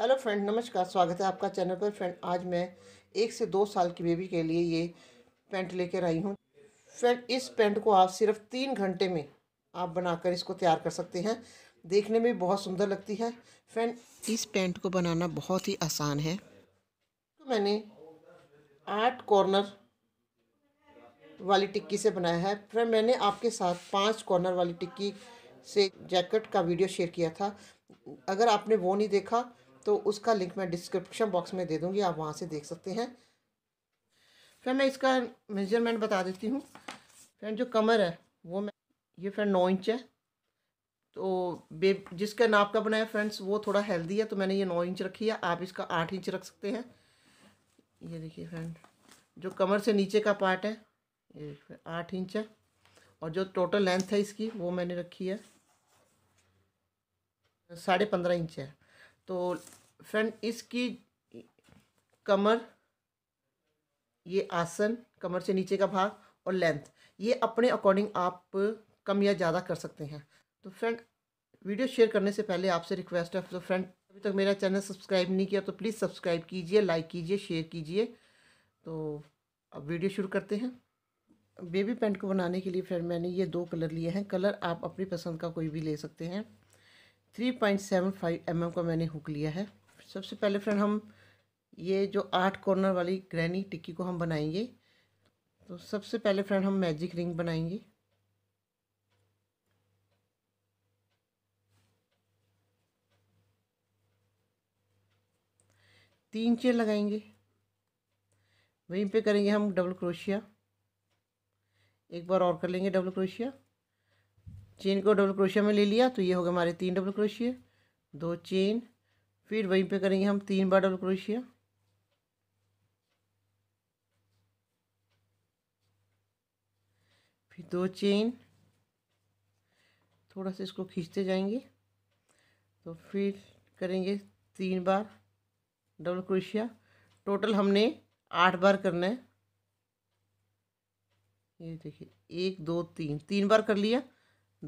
Hello friend नमस्कार स्वागत है आपका चैनल पर फ्रेंड आज मैं एक से दो साल की बेबी के लिए ये पेंट लेकर आई हूँ फ्रेंड इस पेंट को आप सिर्फ तीन घंटे में आप बनाकर इसको तैयार कर सकते हैं देखने में बहुत सुंदर लगती है फ्रेंड इस पेंट को बनाना बहुत ही आसान है तो मैंने आठ कॉर्नर वाली टिक्की से बनाया है फ्रेंड मैंने आपके साथ पाँच कॉर्नर वाली टिक्की से जैकेट का वीडियो शेयर किया था अगर आपने वो नहीं देखा तो उसका लिंक मैं डिस्क्रिप्शन बॉक्स में दे दूँगी आप वहाँ से देख सकते हैं फ्रेंड मैं इसका मेजरमेंट बता देती हूँ फ्रेंड जो कमर है वो मैं ये फ्रेंड नौ इंच है तो बे जिसका नाप का बनाया फ्रेंड्स वो थोड़ा हेल्दी है तो मैंने ये नौ इंच रखी है आप इसका आठ इंच रख सकते हैं ये देखिए फ्रेंड जो कमर से नीचे का पार्ट है ये आठ इंच है और जो टोटल लेंथ है इसकी वो मैंने रखी है साढ़े पंद्रह इंच है तो फ्रेंड इसकी कमर ये आसन कमर से नीचे का भाग और लेंथ ये अपने अकॉर्डिंग आप कम या ज़्यादा कर सकते हैं तो फ्रेंड वीडियो शेयर करने से पहले आपसे रिक्वेस्ट है तो फ्रेंड अभी तक मेरा चैनल सब्सक्राइब नहीं किया तो प्लीज़ सब्सक्राइब कीजिए लाइक कीजिए शेयर कीजिए तो अब वीडियो शुरू करते हैं बेबी पेंट को बनाने के लिए फ्रेंड मैंने ये दो कलर लिए हैं कलर आप अपनी पसंद का कोई भी ले सकते हैं three point seven five M M का मैंने हुक लिया है सबसे पहले फ्रेंड हम ये जो आठ कॉर्नर वाली ग्रैनी टिक्की को हम बनाएंगे तो सबसे पहले फ्रेंड हम मैजिक रिंग बनाएंगे तीन चेन लगाएंगे वहीं पे करेंगे हम डबल क्रोशिया एक बार और कर लेंगे डबल क्रोशिया चेन को डबल क्रोशिया में ले लिया तो ये हो गया हमारे तीन डबल क्रोशिया दो चेन फिर वहीं पे करेंगे हम तीन बार डबल क्रोशिया फिर दो चेन थोड़ा सा इसको खींचते जाएंगे तो फिर करेंगे तीन बार डबल क्रोशिया टोटल हमने आठ बार करना है ये देखिए एक दो तीन तीन बार कर लिया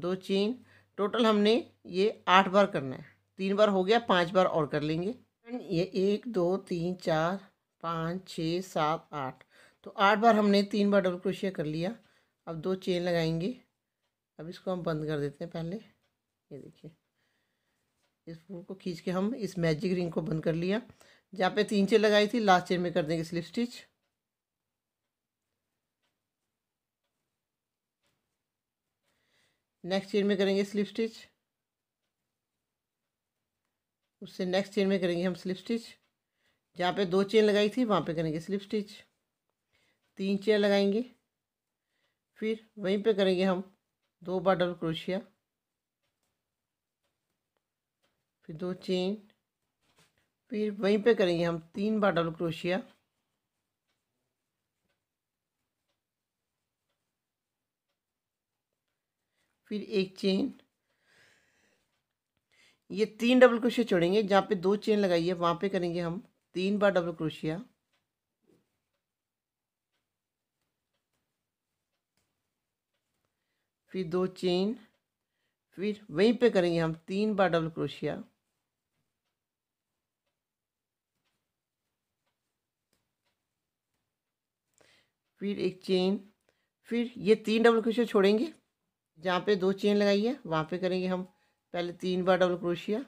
दो चेन टोटल हमने ये आठ बार करना है तीन बार हो गया पांच बार और कर लेंगे ये एक दो तीन चार पाँच छः सात आठ तो आठ बार हमने तीन बार डबल क्रोशिया कर लिया अब दो चेन लगाएंगे अब इसको हम बंद कर देते हैं पहले ये देखिए इस फूल को खींच के हम इस मैजिक रिंग को बंद कर लिया जहाँ पे तीन चेन लगाई थी लास्ट चेन में कर देंगे स्लिप स्टिच नेक्स्ट चेन में करेंगे स्लिप स्टिच उससे नेक्स्ट चेन में करेंगे हम स्लिप स्टिच जहाँ पे दो चेन लगाई थी वहाँ पे करेंगे स्लिप स्टिच तीन चेन लगाएंगे फिर वहीं पे करेंगे हम दो बार डबल क्रोशिया फिर दो चेन फिर वहीं पे करेंगे हम तीन बार डबल क्रोशिया फिर एक चेन ये तीन डबल क्रोशिया छोड़ेंगे जहाँ पे दो चेन लगाई है वहाँ पे करेंगे हम तीन बार डबल क्रोशिया फिर दो चेन फिर वहीं पे करेंगे हम तीन बार डबल क्रोशिया फिर एक चेन फिर ये तीन डबल क्रोशिया छोड़ेंगे जहाँ पे दो चेन लगाई है वहाँ पे करेंगे हम पहले तीन बार डबल क्रोशिया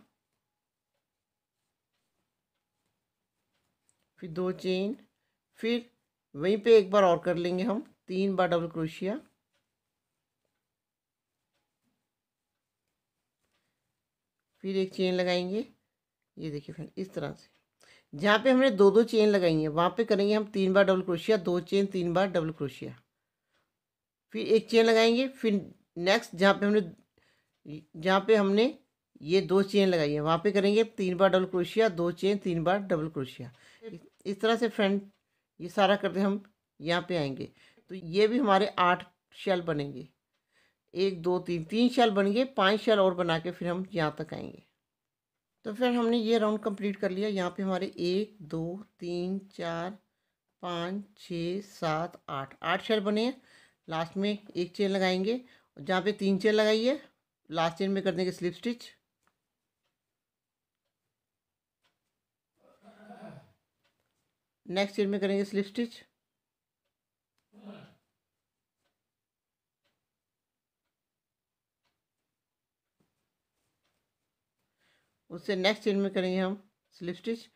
फिर दो चेन फिर वहीं पे एक बार और कर लेंगे हम तीन बार डबल क्रोशिया फिर एक चेन लगाएंगे ये देखिए फ्रेंड इस तरह से जहाँ पे हमने दो दो चेन लगाई है वहाँ पे करेंगे हम तीन बार डबल क्रोशिया दो चेन तीन बार डबल क्रोशिया फिर एक चेन लगाएंगे फिर नेक्स्ट जहाँ पे हमने जहाँ पे हमने ये दो चेन लगाई है वहाँ पे करेंगे तीन बार डबल क्रोशिया दो चेन तीन बार डबल क्रोशिया इस तरह से फ्रेंड ये सारा करते हम यहाँ पे आएंगे तो ये भी हमारे आठ शेल बनेंगे एक दो तीन तीन शेल बन गए पाँच शेल और बना के फिर हम यहाँ तक आएंगे तो फिर हमने ये राउंड कंप्लीट कर लिया यहाँ पे हमारे एक दो तीन चार पाँच छः सात आठ आठ शेल बने हैं लास्ट में एक चेन लगाएंगे जहाँ पे तीन चेन लगाइए लास्ट चेन में कर देंगे स्लिप स्टिच नेक्स्ट चेन में करेंगे स्लिप स्टिच उससे नेक्स्ट चेन में करेंगे हम स्लिप स्टिच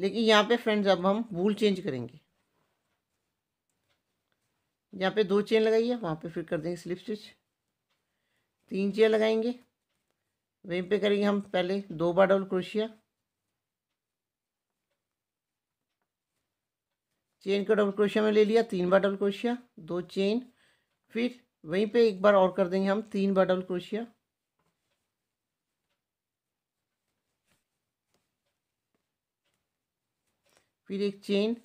लेकिन यहाँ पे फ्रेंड्स अब हम वूल चेंज करेंगे यहाँ पे दो चेन लगाइए वहाँ पे फिर कर देंगे स्लिप स्टिच तीन चेयर लगाएंगे वहीं पे करेंगे हम पहले दो बार डबल क्रोशिया चेन को डबल क्रोशिया में ले लिया तीन बार डबल क्रोशिया दो चेन फिर वहीं पे एक बार और कर देंगे हम तीन बार डबल क्रोशिया फिर एक चेन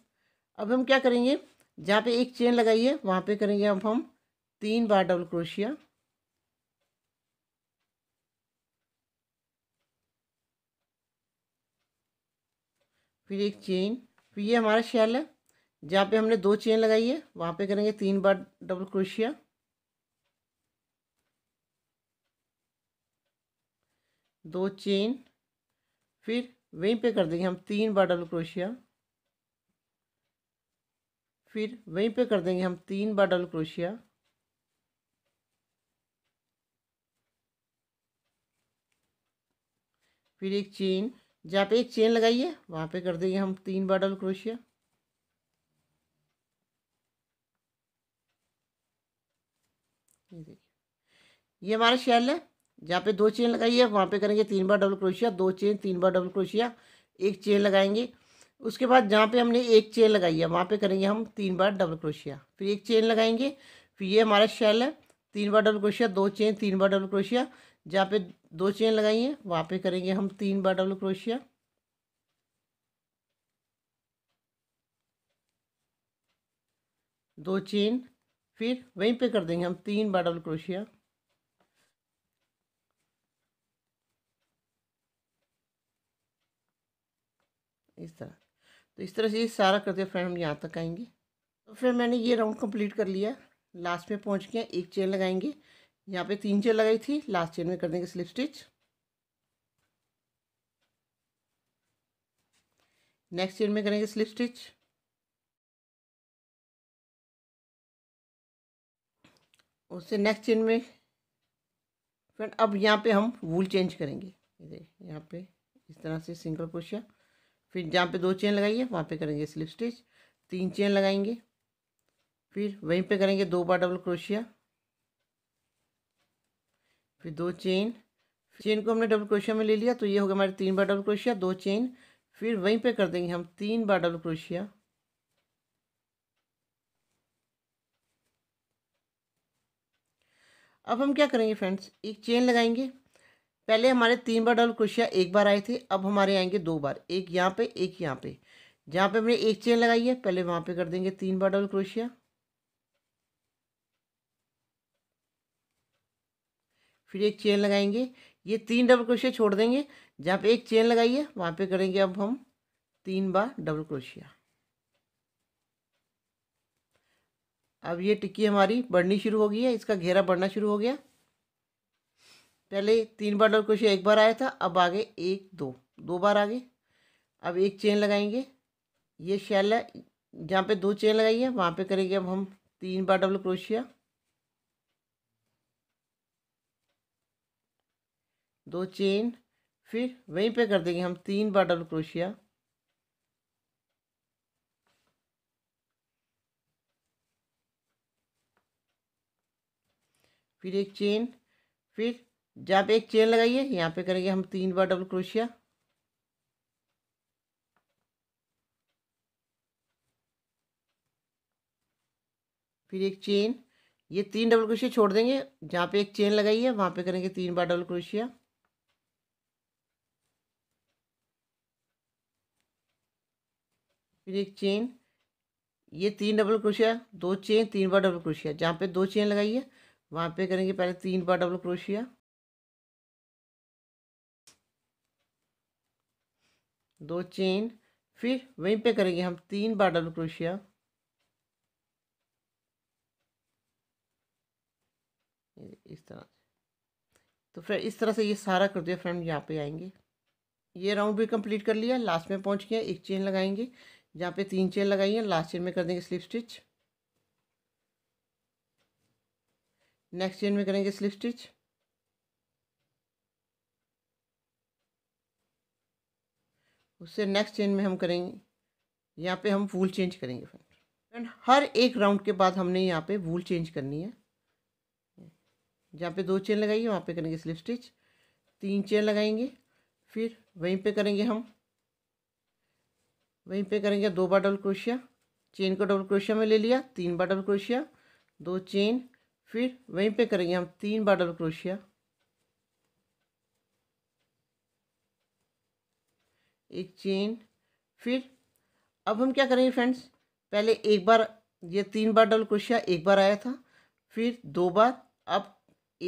अब हम क्या करेंगे जहाँ पे एक चेन लगाई है वहाँ पे करेंगे अब हम तीन बार डबल क्रोशिया फिर एक चेन फिर ये हमारा शैल है जहाँ पे हमने दो चेन लगाई है वहाँ पे करेंगे तीन बार डबल क्रोशिया दो चेन फिर वहीं पे कर देंगे हम तीन बार डबल क्रोशिया फिर वहीं पे कर देंगे हम तीन बार डबल क्रोशिया फिर एक चेन जहाँ पे एक चेन लगाइए वहाँ पे कर देंगे हम तीन बार डबल क्रोशिया ये देखिए ये हमारा शैल है जहाँ पे दो चेन लगाइए वहाँ पे करेंगे तीन बार डबल क्रोशिया दो चेन तीन बार डबल क्रोशिया एक चेन लगाएंगे उसके बाद जहाँ पे हमने एक चेन लगाई है वहाँ पे करेंगे हम तीन बार डबल क्रोशिया फिर एक चेन लगाएंगे फिर ये हमारा शैल है तीन बार डबल क्रोशिया दो चेन तीन बार डबल क्रोशिया जहाँ पे दो चेन लगाई है वहाँ पे करेंगे हम तीन बार डबल क्रोशिया दो चेन फिर वहीं पे कर देंगे हम तीन बार डबल क्रोशिया इस तरह तो इस तरह से ये सारा करते फ्रेंड हम यहाँ तक आएंगे तो फिर मैंने ये राउंड कंप्लीट कर लिया लास्ट में पहुँच के एक चेन लगाएंगे यहाँ पे तीन चेन लगाई थी लास्ट चेन में कर देंगे स्लिप स्टिच नेक्स्ट चेन में करेंगे स्लिप स्टिच उससे नेक्स्ट चेन में फ्रेंड अब यहाँ पे हम वूल चेंज करेंगे यहाँ पे इस तरह से सिंगल क्रोशिया फिर जहाँ पे दो चेन लगाइए वहाँ पे करेंगे स्लिप स्टिच तीन चेन लगाएंगे फिर वहीं पे करेंगे दो बार डबल क्रोशिया फिर दो चेन चेन को हमने डबल क्रोशिया में ले लिया तो ये हो गया हमारे तीन बार डबल क्रोशिया दो चेन फिर वहीं पे कर देंगे हम तीन बार डबल क्रोशिया अब हम क्या करेंगे फ्रेंड्स एक चेन लगाएंगे पहले हमारे तीन बार डबल क्रोशिया एक बार आए थे अब हमारे आएंगे दो बार एक यहाँ पे एक यहाँ पे जहाँ पे हमने एक चेन लगाई है पहले वहाँ पे कर देंगे तीन बार डबल क्रोशिया फिर एक चेन लगाएंगे ये तीन डबल क्रोशिया छोड़ देंगे जहाँ पे एक चेन लगाइए वहाँ पे करेंगे अब हम तीन बार डबल क्रोशिया अब ये टिक्की हमारी बढ़नी शुरू हो गई है इसका घेरा बढ़ना शुरू हो गया पहले तीन बार डबल क्रोशिया एक बार आया था अब आगे एक दो दो बार आगे अब एक चेन लगाएंगे ये शैल है जहाँ पे दो चेन लगाई है वहाँ पे करेंगे अब हम तीन बार डबल क्रोशिया दो चेन फिर वहीं पे कर देंगे हम तीन बार डबल क्रोशिया फिर एक चेन फिर जहाँ पे एक चेन लगाइए यहाँ पे करेंगे हम तीन बार डबल क्रोशिया फिर एक चेन ये तीन डबल क्रोशिया छोड़ देंगे जहाँ पे एक चेन लगाइए वहाँ पे करेंगे तीन बार डबल क्रोशिया फिर एक चेन ये तीन डबल क्रोशिया दो चेन तीन बार डबल क्रोशिया जहाँ पे दो चेन लगाइए वहाँ पे करेंगे पहले तीन बार डबल क्रोशिया दो चेन फिर वहीं पे करेंगे हम तीन बार डबल क्रोशिया इस तरह तो फ्रेंड इस तरह से ये सारा कर दिया फ्रेंड यहाँ पे आएंगे ये राउंड भी कंप्लीट कर लिया लास्ट में पहुँच गया एक चेन लगाएंगे जहाँ पे तीन चेन लगाई है लास्ट चेन में कर देंगे स्लिप स्टिच नेक्स्ट चेन में करेंगे स्लिप स्टिच उससे नेक्स्ट चेन में हम करेंगे यहाँ पे हम वूल चेंज करेंगे फ्रेंड हर एक राउंड के बाद हमने यहाँ पे वूल चेंज करनी है जहाँ पे दो चेन लगाइए वहाँ पे करेंगे स्लिप स्टिच तीन चेन लगाएंगे फिर वहीं पे करेंगे हम वहीं पे करेंगे दो बार डबल क्रोशिया चेन को डबल क्रोशिया में ले लिया तीन बार डबल क्रोशिया दो चेन फिर वहीं पे करेंगे हम तीन बार डबल क्रोशिया एक चेन फिर अब हम क्या करेंगे फ्रेंड्स पहले एक बार ये तीन बार डबल क्रोशिया एक बार आया था फिर दो बार अब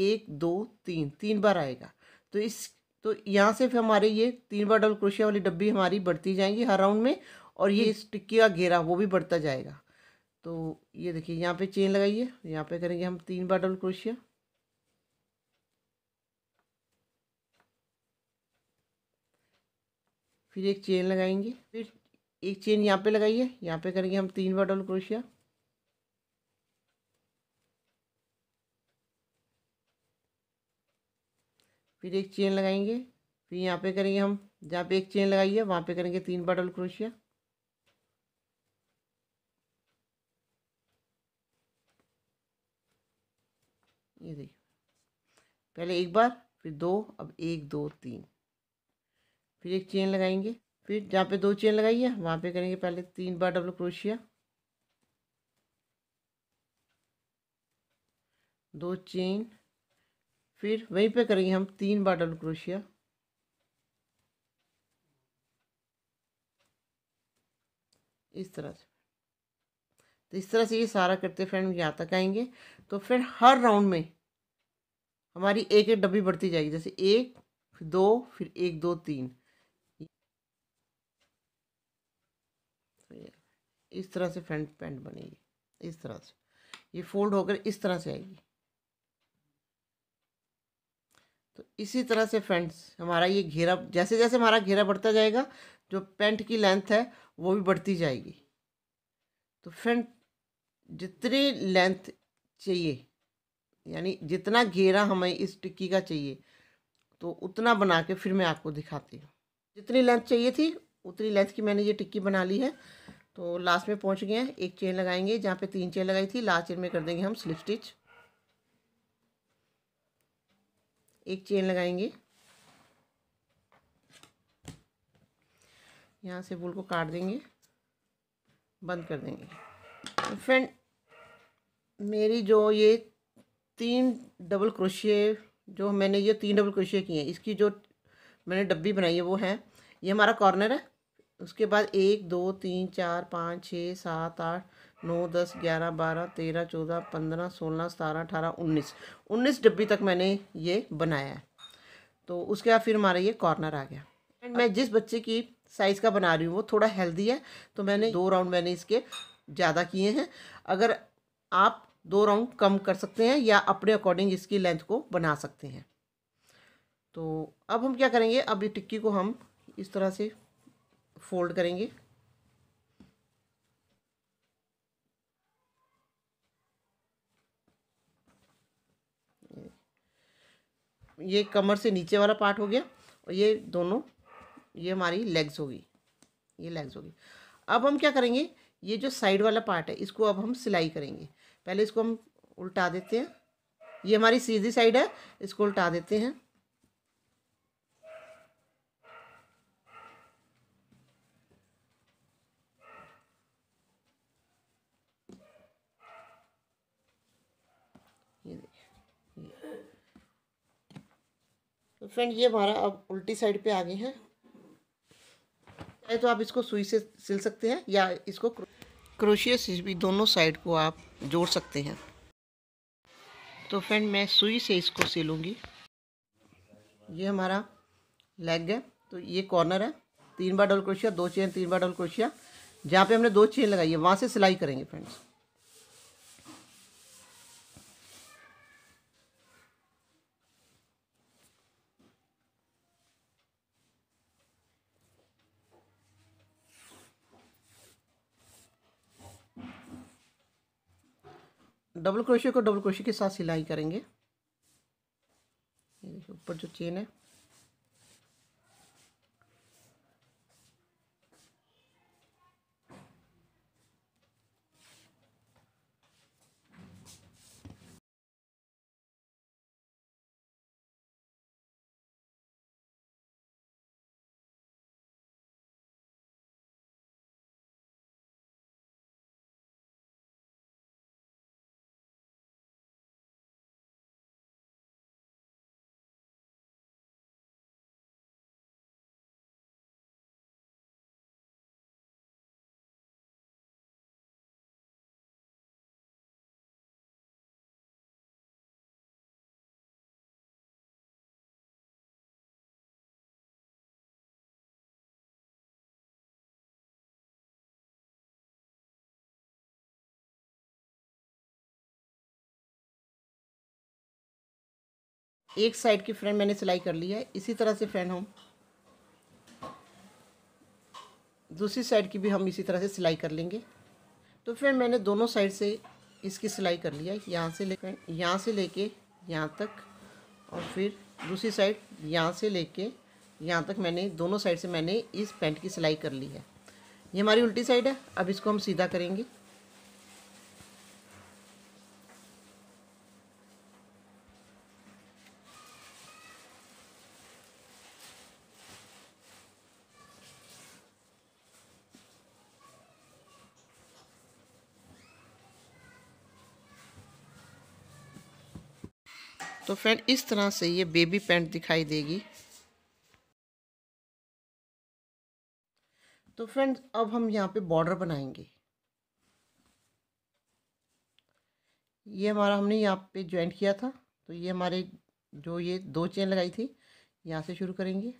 एक दो तीन तीन बार आएगा तो इस तो यहाँ से फिर हमारे ये तीन बार डबल क्रोशिया वाली डब्बी हमारी बढ़ती जाएंगी हर राउंड में और ये इस हम्म। टिक्की का घेरा वो भी बढ़ता जाएगा तो ये देखिए यहाँ पे चेन लगाइए यहाँ पे करेंगे हम तीन बार डबल क्रोशिया फिर एक चेन लगाएंगे फिर एक चेन यहाँ पे लगाइए यहाँ पे करेंगे हम तीन बार डबल क्रोशिया फिर एक चेन लगाएंगे फिर यहाँ पे करेंगे हम जहाँ पे एक चेन लगाई है वहाँ पे करेंगे तीन बार डबल क्रोशिया ये देखिए पहले एक बार फिर दो अब एक दो तीन फिर एक चेन लगाएंगे फिर जहाँ पे दो चेन लगाई है वहाँ पे करेंगे पहले तीन बार डबल क्रोशिया दो चेन फिर वहीं पे करेंगे हम तीन बार डबल क्रोशिया इस तरह से तो इस तरह से ये सारा करते फ्रेंड यहाँ तक आएंगे तो फिर हर राउंड में हमारी एक एक डब्बी बढ़ती जाएगी जैसे एक फिर दो फिर एक दो तीन तो इस तरह से फ्रंट पैंट बनेगी इस तरह से ये फोल्ड होकर इस तरह से आएगी तो इसी तरह से फ्रेंड्स हमारा ये घेरा जैसे जैसे हमारा घेरा बढ़ता जाएगा जो पेंट की लेंथ है वो भी बढ़ती जाएगी तो फ्रेंड जितनी लेंथ चाहिए यानी जितना घेरा हमें इस टिक्की का चाहिए तो उतना बना के फिर मैं आपको दिखाती हूँ जितनी लेंथ चाहिए थी उतनी लेंथ की मैंने ये टिक्की बना ली है तो लास्ट में पहुँच गए हैं एक चेन लगाएंगे जहाँ पे तीन चेन लगाई थी लास्ट चेन में कर देंगे हम स्लिप स्टिच एक चेन लगाएंगे यहाँ से बुल को काट देंगे बंद कर देंगे तो फ्रेंड मेरी जो ये तीन डबल क्रोशिए जो मैंने ये तीन डबल क्रोशिए किए हैं इसकी जो मैंने डब्बी बनाई है वो है ये हमारा कॉर्नर है उसके बाद एक दो तीन चार पाँच छः सात आठ नौ दस ग्यारह बारह तेरह चौदह पंद्रह सोलह सतारह अठारह उन्नीस उन्नीस डब्बी तक मैंने ये बनाया है तो उसके बाद फिर हमारा ये कॉर्नर आ गया एंड मैं जिस बच्चे की साइज़ का बना रही हूँ वो थोड़ा हेल्दी है तो मैंने दो राउंड मैंने इसके ज़्यादा किए हैं अगर आप दो राउंड कम कर सकते हैं या अपने अकॉर्डिंग इसकी लेंथ को बना सकते हैं तो अब हम क्या करेंगे अब ये टिक्की को हम इस तरह से फोल्ड करेंगे ये कमर से नीचे वाला पार्ट हो गया और ये दोनों ये हमारी लेग्स होगी ये लेग्स होगी अब हम क्या करेंगे ये जो साइड वाला पार्ट है इसको अब हम सिलाई करेंगे पहले इसको हम उल्टा देते हैं ये हमारी सीधी साइड है इसको उल्टा देते हैं फ्रेंड ये हमारा अब उल्टी साइड पे आ गए हैं चाहे तो आप इसको सुई से सिल सकते हैं या इसको क्रोशिया से भी दोनों साइड को आप जोड़ सकते हैं तो फ्रेंड मैं सुई से इसको सिलूँगी ये हमारा लेग है तो ये कॉर्नर है तीन बार डबल क्रोशिया दो चेन तीन बार डबल क्रोशिया जहाँ पे हमने दो चेन लगाई है वहाँ से सिलाई करेंगे फ्रेंड्स डबल क्रोशिया को डबल क्रोशिया के साथ सिलाई करेंगे ऊपर जो चेन है एक साइड की फ्रेंड मैंने सिलाई कर ली है इसी तरह से फ्रेंड हम दूसरी साइड की भी हम इसी तरह से सिलाई कर लेंगे तो फ्रेंड मैंने दोनों साइड से इसकी सिलाई कर लिया है यहाँ से ले यहाँ से लेके यहाँ तक और फिर दूसरी साइड यहाँ से लेके यहाँ तक मैंने दोनों साइड से मैंने इस पैंट की सिलाई कर ली है ये हमारी उल्टी साइड है अब इसको हम सीधा करेंगे तो फ्रेंड इस तरह से ये बेबी पैंट दिखाई देगी तो फ्रेंड्स अब हम यहाँ पे बॉर्डर बनाएंगे ये हमारा हमने यहाँ पे ज्वाइंट किया था तो ये हमारे जो ये दो चेन लगाई थी यहाँ से शुरू करेंगे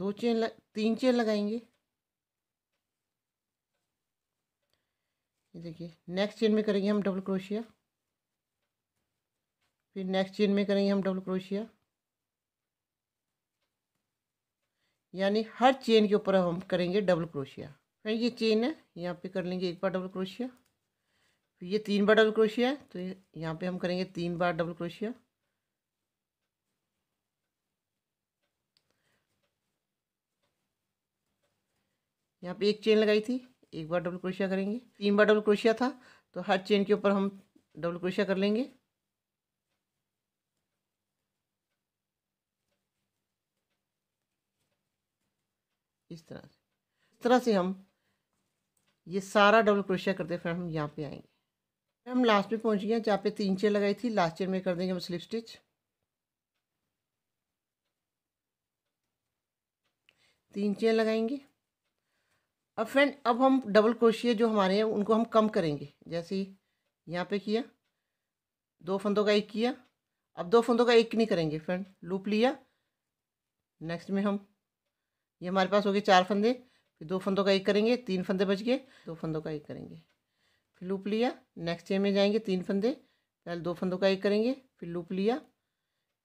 दो चेन लग, तीन चेन लगाएंगे ये देखिए नेक्स्ट चेन में करेंगे हम डबल क्रोशिया फिर नेक्स्ट चेन में करेंगे हम डबल क्रोशिया यानी हर चेन के ऊपर हम करेंगे डबल क्रोशिया फिर ये चेन है यहाँ पे कर लेंगे एक बार डबल क्रोशिया फिर ये तीन बार डबल क्रोशिया है तो यहाँ पे हम करेंगे तीन बार डबल क्रोशिया यहाँ पे एक चेन लगाई थी एक बार डबल क्रोशिया करेंगे तीन बार डबल क्रोशिया था तो हर चेन के ऊपर हम डबल क्रोशिया कर लेंगे इस तरह से इस तरह से हम ये सारा डबल क्रोशिया करते फिर हम यहाँ पे आएंगे फिर हम लास्ट में पहुँच गए जहाँ पे तीन चेन लगाई थी लास्ट चेन में कर देंगे हम स्लिप स्टिच तीन चेन लगाएंगे अब फ्रेंड अब हम डबल क्रोशिया जो हमारे हैं उनको हम कम करेंगे जैसे यहाँ पे किया दो फंदों का एक किया अब दो फंदों का एक नहीं करेंगे फ्रेंड लूप लिया नेक्स्ट में हम ये हमारे पास हो गए चार फंदे फिर दो फंदों का एक करेंगे तीन फंदे बच गए दो फंदों का एक करेंगे फिर लूप लिया नेक्स्ट चेन में जाएंगे तीन फंदे पहले दो फंदों का एक करेंगे फिर लूप लिया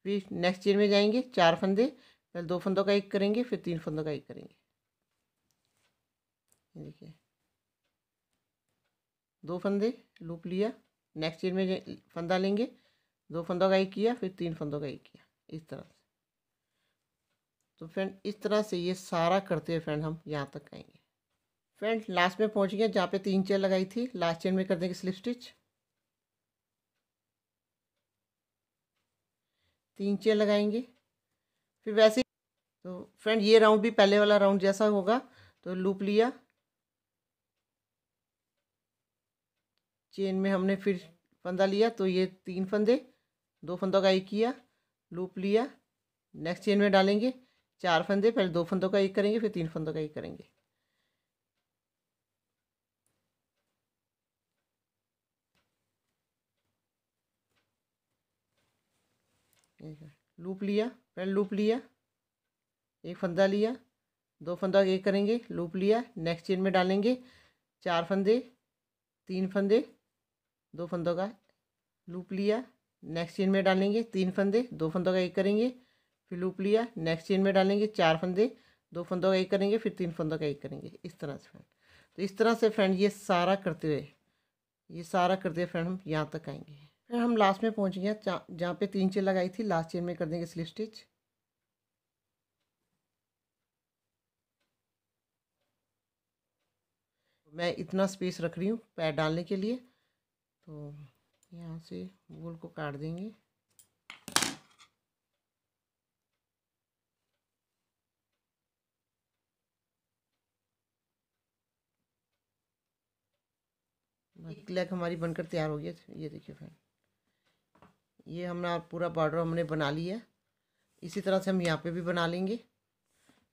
फिर नेक्स्ट चेन में जाएंगे चार फंदे पहले दो फंदों का एक करेंगे फिर तीन फंदों का एक करेंगे देखिए दो फंदे लूप लिया नेक्स्ट चेन में फंदा लेंगे दो फंदों का एक किया फिर तीन फंदों का एक किया इस तरह से तो फ्रेंड इस तरह से ये सारा करते हुए फ्रेंड हम यहाँ तक आएंगे फ्रेंड लास्ट में पहुँच गए जहाँ पे तीन चेन लगाई थी लास्ट चेन में कर देंगे स्लिप स्टिच तीन चेन लगाएंगे फिर वैसे तो फ्रेंड ये राउंड भी पहले वाला राउंड जैसा होगा तो लूप लिया चेन में हमने फिर फंदा लिया तो ये तीन फंदे दो फंदों का एक किया लूप लिया नेक्स्ट चेन में डालेंगे चार फंदे पहले दो फंदों का एक करेंगे फिर तीन फंदों का एक करेंगे लूप लिया पहले लूप लिया एक फंदा लिया दो फंदा एक करेंगे लूप लिया नेक्स्ट चेन में डालेंगे चार फंदे तीन फंदे दो फंदों का लूप लिया नेक्स्ट चेन में डालेंगे तीन फंदे दो फंदों का एक करेंगे फिर लूप लिया नेक्स्ट चेन में डालेंगे चार फंदे दो फंदों का एक करेंगे फिर तीन फंदों का एक करेंगे इस तरह से फ्रेंड तो इस तरह से फ्रेंड ये सारा करते हुए ये सारा करते हुए फ्रेंड हम यहाँ तक आएंगे फिर हम लास्ट में पहुँच गए जहाँ पे तीन चेन लगाई थी लास्ट चेन में कर देंगे स्लिप स्टिच मैं इतना स्पेस रख रही हूँ पैर डालने के लिए तो यहाँ से बोल को काट देंगे क्लैक हमारी बनकर तैयार हो गया ये देखिए फ्रेंड ये हमने पूरा बॉर्डर हमने बना लिया इसी तरह से हम यहाँ पे भी बना लेंगे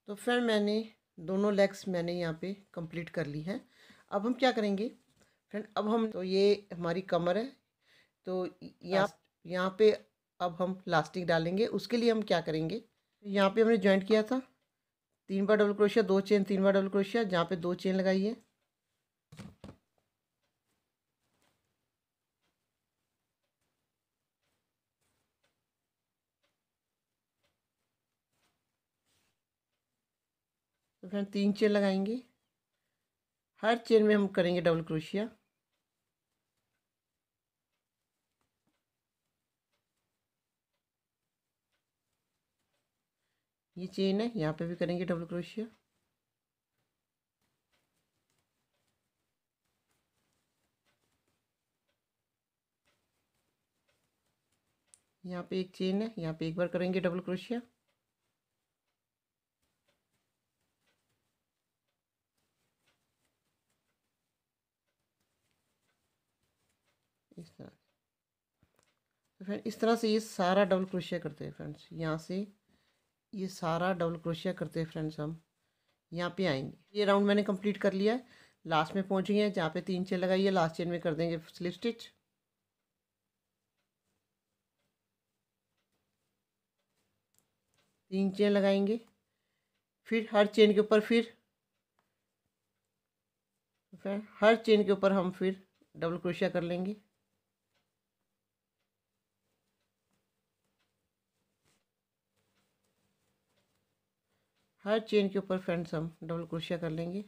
तो फ्रेंड मैंने दोनों लेग्स मैंने यहाँ पे कंप्लीट कर ली है अब हम क्या करेंगे फ्रेंड अब हम तो ये हमारी कमर है तो यहाँ यहाँ पे अब हम प्लास्टिक डालेंगे उसके लिए हम क्या करेंगे यहाँ पे हमने ज्वाइंट किया था तीन बार डबल क्रोशिया दो चेन तीन बार डबल क्रोशिया जहाँ पे दो चेन लगाई है तो फ्रेंड तीन चेन लगाएंगे हर चेन में हम करेंगे डबल क्रोशिया ये चेन है यहाँ पे भी करेंगे डबल क्रोशिया यहाँ पे एक चेन है यहाँ पे एक बार करेंगे डबल क्रोशिया इस तरह तो फ्रेंड इस तरह से ये सारा डबल क्रोशिया करते हैं फ्रेंड्स यहाँ से ये सारा डबल क्रोशिया करते हैं फ्रेंड्स हम यहाँ पे आएंगे ये राउंड मैंने कंप्लीट कर लिया है लास्ट में पहुँच गए हैं जहाँ पे तीन चेन लगाइए लास्ट चेन में कर देंगे स्लिप स्टिच तीन चेन लगाएंगे फिर हर चेन के ऊपर फिर हर चेन के ऊपर हम फिर डबल क्रोशिया कर लेंगे हर चेन के ऊपर फ्रेंड्स हम डबल क्रोशिया कर लेंगे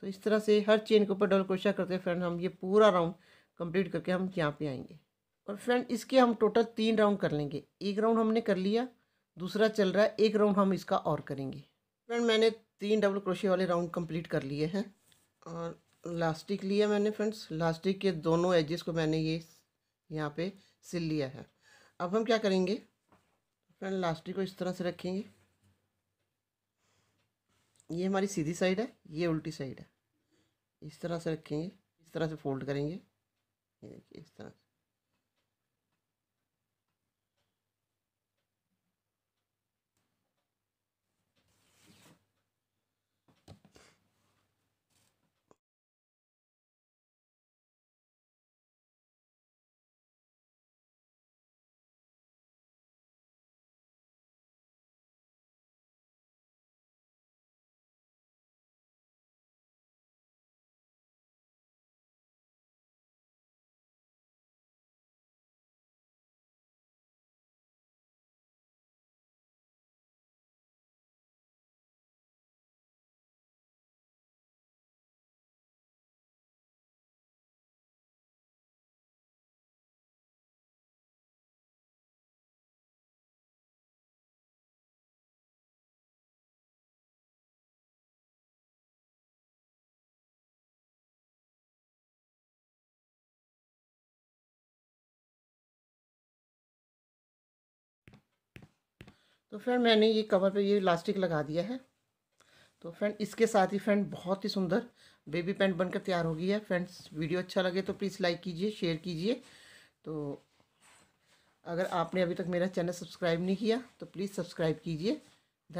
तो इस तरह से हर चेन के ऊपर डबल क्रोशिया करते हुए फ्रेंड हम ये पूरा राउंड कंप्लीट करके हम यहाँ पे आएंगे और फ्रेंड इसके हम टोटल तीन राउंड कर लेंगे एक राउंड हमने कर लिया दूसरा चल रहा है एक राउंड हम इसका और करेंगे फ्रेंड मैंने तीन डबल क्रोशिया वाले राउंड कम्प्लीट कर लिए हैं और लास्टिक लिया मैंने फ्रेंड्स लास्टिक के दोनों एजेस को मैंने ये यहाँ पे सिल लिया है अब हम क्या करेंगे फ्रेंड लास्टिक को इस तरह से रखेंगे ये हमारी सीधी साइड है ये उल्टी साइड है इस तरह से रखेंगे इस तरह से फोल्ड करेंगे ये देखिए इस तरह से तो फ्रेंड मैंने ये कवर पे ये इलास्टिक लगा दिया है तो फ्रेंड इसके साथ ही फ्रेंड बहुत ही सुंदर बेबी पैंट बनकर तैयार हो गई है फ्रेंड्स वीडियो अच्छा लगे तो प्लीज़ लाइक कीजिए शेयर कीजिए तो अगर आपने अभी तक मेरा चैनल सब्सक्राइब नहीं किया तो प्लीज़ सब्सक्राइब कीजिए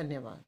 धन्यवाद